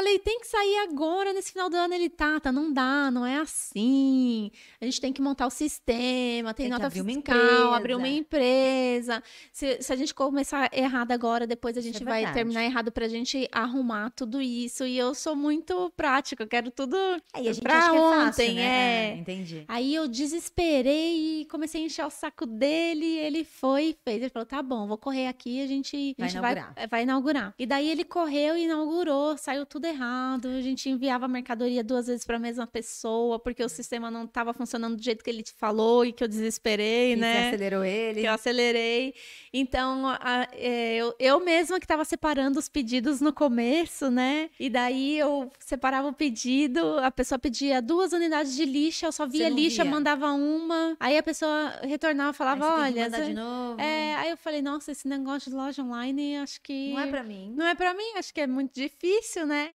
Falei, tem que sair agora, nesse final do ano. Ele, tá tá não dá, não é assim. A gente tem que montar o sistema, tem, tem nota abrir fiscal, uma abrir uma empresa. Se, se, a gente começar errado agora, depois a gente é vai terminar errado pra gente arrumar tudo isso. E eu sou muito prática, eu quero tudo Aí a gente pra acha ontem, é, fácil, né? É. é. Entendi. Aí eu desesperei e comecei a encher o saco dele. Ele foi fez. Ele falou, tá bom, vou correr aqui, a gente, a gente inaugurar. Vai, vai inaugurar. E daí ele correu e inaugurou, saiu tudo errado, a gente enviava a mercadoria duas vezes para a mesma pessoa, porque o sistema não estava funcionando do jeito que ele te falou e que eu desesperei, e né? Que acelerou ele. Que eu acelerei. Então, a, é, eu, eu mesma que estava separando os pedidos no começo, né? E daí eu separava o pedido, a pessoa pedia duas unidades de lixa, eu só via lixa, via. mandava uma. Aí a pessoa retornava e falava: olha. Tem você... É, aí eu falei, nossa, esse negócio de loja online, acho que. Não é para mim. Não é para mim, acho que é muito difícil, né?